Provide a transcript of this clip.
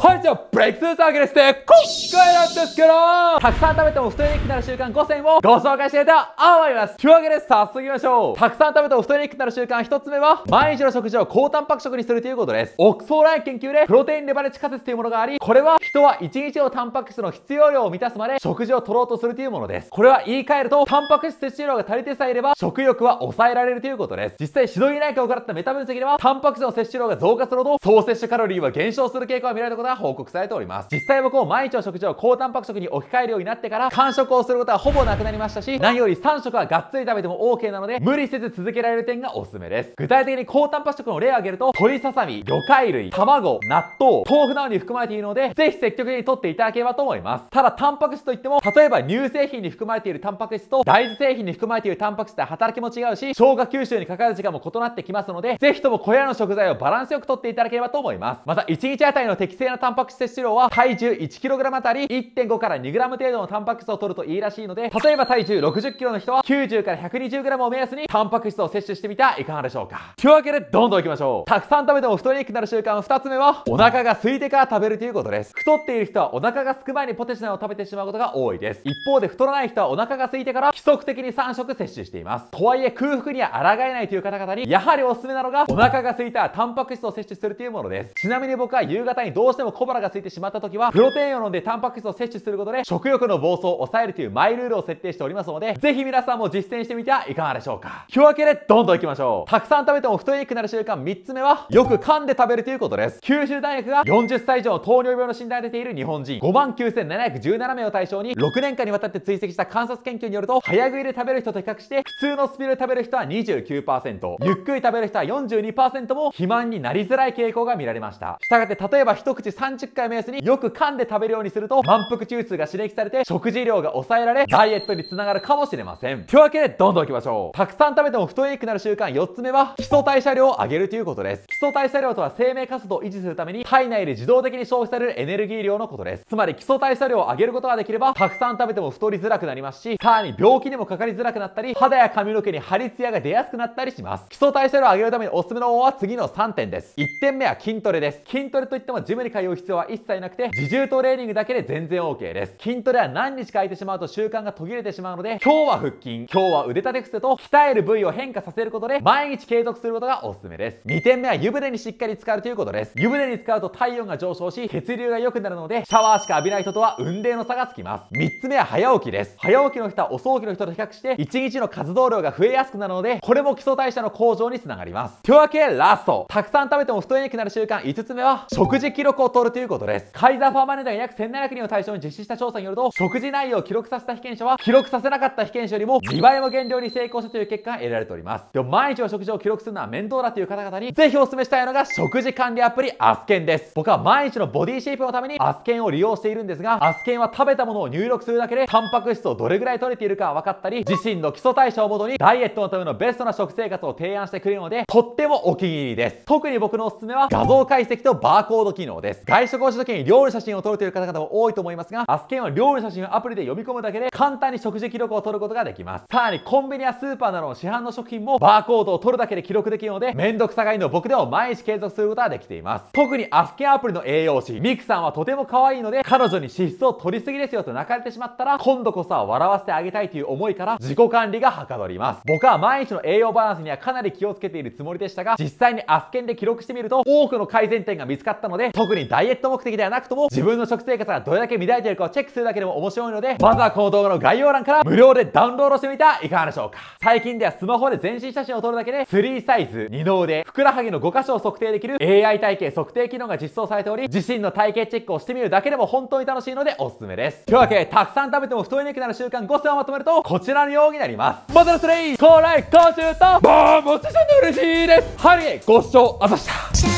はい、じゃあ、ブレイクスルーサーゲですね、今回なんですけど、たくさん食べても太りにくくなる習慣5選をご紹介していたと思います。というわけで、早速行きましょう。たくさん食べても太りにくくなる習慣1つ目は、毎日の食事を高タンパク食にするということです。オクソーライン研究で、プロテインレバレッジ仮説というものがあり、これは、人は1日のタンパク質の必要量を満たすまで食事を取ろうとするというものです。これは言い換えると、タンパク質摂取量が足りてさえいれば、食欲は抑えられるということです。実際、指導医内科を行ったメタ分析では、タンパク質の摂取量が増加するほど、総摂取カロリーは減少する傾向が見られたことが報告されております。実際僕も毎日の食事を高タンパク食に置き換えるようになってから、完食をすることはほぼなくなりましたし、何より3食はがっつり食べても OK なので、無理せず続けられる点がおすすめです。具体的に高タンパク食の例を挙げると、鶏ささみ、魚介類、卵、納豆、豆腐などに含まれているので、ぜひ積極的に取っていただければと思います。ただ、タンパク質といっても、例えば乳製品に含まれているタンパク質と、大豆製品に含まれているタンパク質で働きも違うし、消化吸収にかかる時間も異なってきますので、ぜひとも小屋の食材をバランスよくとっていただければと思います。また、1日あたりの適正なタンパク質摂取量は体重 1kg あたり1.5から 2g 程度のタンパク質を摂るといいらしいので例えば体重 60kg の人は90から 120g を目安にタンパク質を摂取してみてはいかがでしょうかというわけでどんどんいきましょうたくさん食べても太りにくくなる習慣2つ目はお腹が空いてから食べるということです太っている人はお腹が空く前にポテチなどを食べてしまうことが多いです一方で太らない人はお腹が空いてから規則的に3食摂取していますとはいえ空腹には抗えないという方々にやはりおすすめなのがお腹が空いたらタンパク質を摂取するというものですちなみに僕は夕方にどうししても小腹が空いてしまった時は、プロテインを飲んでタンパク質を摂取することで、食欲の暴走を抑えるというマイルールを設定しておりますので、ぜひ皆さんも実践してみてはいかがでしょうか。というわけで、どんどん行きましょう。たくさん食べても太りにくくなる習慣3つ目は、よく噛んで食べるということです。九州大学が40歳以上の糖尿病の診断が出ている日本人、59,717名を対象に、6年間にわたって追跡した観察研究によると、早食いで食べる人と比較して、普通のスピードで食べる人は29%、ゆっくり食べる人は42%も肥満になりづらい傾向が見られました。したがって、例えば一口日30回目安によく噛んで食べるようにすると満腹中枢が刺激されて食事量が抑えられダイエットにつながるかもしれません。というわけでどんどん行きましょう。たくさん食べても太りにくくなる習慣4つ目は基礎代謝量を上げるということです。基礎代謝量とは生命活動を維持するために体内で自動的に消費されるエネルギー量のことです。つまり基礎代謝量を上げることができればたくさん食べても太りづらくなりますしさらに病気にもかかりづらくなったり肌や髪の毛に張りツヤが出やすくなったりします。基礎代謝量を上げるためにおすすめの方法は次の3点です。1点目は筋トレです。筋トレといってもジムに通う必要は一切なくて、自重トレーニングだけで全然 OK です。筋トレは何日か空いてしまうと習慣が途切れてしまうので、今日は腹筋、今日は腕立て伏せと、鍛える部位を変化させることで、毎日継続することがおすすめです。2点目は湯船にしっかり浸かるということです。湯船に浸かると体温が上昇し、血流が良くなるので、シャワーしか浴びない人とは運命の差がつきます。3つ目は早起きです。早起きの人はお早起きの人と比較して、1日の活動量が増えやすくなるので、これも基礎代謝の向上につながります。というわけラストたくさん食べても太れにくなる習慣5つ目は、食事記録をを取るということです。カイザーファーマネードが約1700人を対象に実施した調査によると、食事内容を記録させた被験者は、記録させなかった被験者よりも2倍も減量に成功したという結果が得られております。でも毎日の食事を記録するのは面倒だという方々に、ぜひお勧めしたいのが食事管理アプリアスケンです。僕は毎日のボディシェイプのためにアスケンを利用しているんですが、アスケンは食べたものを入力するだけで、タンパク質をどれぐらい取れているかは分かったり、自身の基礎代謝をもとにダイエットのためのベストな食生活を提案してくれるので、とってもお気に入りです。特に僕のおすすめは画像解析とバーコード機能です。です外食をした時に料理写真を撮るという方々も多いと思いますがアスケンは料理写真をアプリで読み込むだけで簡単に食事記録を取ることができますさらにコンビニやスーパーなどの市販の食品もバーコードを取るだけで記録できるのでめんどくさがりの僕でも毎日継続することができています特にアスケンアプリの栄養士ミクさんはとても可愛いので彼女に脂質を取りすぎですよと泣かれてしまったら今度こそは笑わせてあげたいという思いから自己管理がはかどります僕は毎日の栄養バランスにはかなり気をつけているつもりでしたが実際にアスケンで記録してみると多くの改善点が見つかったので特にダイエット目的ではなくとも、自分の食生活がどれだけ乱れているかをチェックするだけでも面白いので、まずはこの動画の概要欄から無料でダウンロードしてみてはいかがでしょうか。最近ではスマホで全身写真を撮るだけで、3サイズ、二の腕、ふくらはぎの5箇所を測定できる AI 体型測定機能が実装されており、自身の体型チェックをしてみるだけでも本当に楽しいのでおすすめです。というわけで、たくさん食べても太りにくなる習慣5選をまとめると、こちらのようになります。まずはそれ、高来、今週と、もう、もちろんで嬉しいです。ハリエ、ご視聴あざした。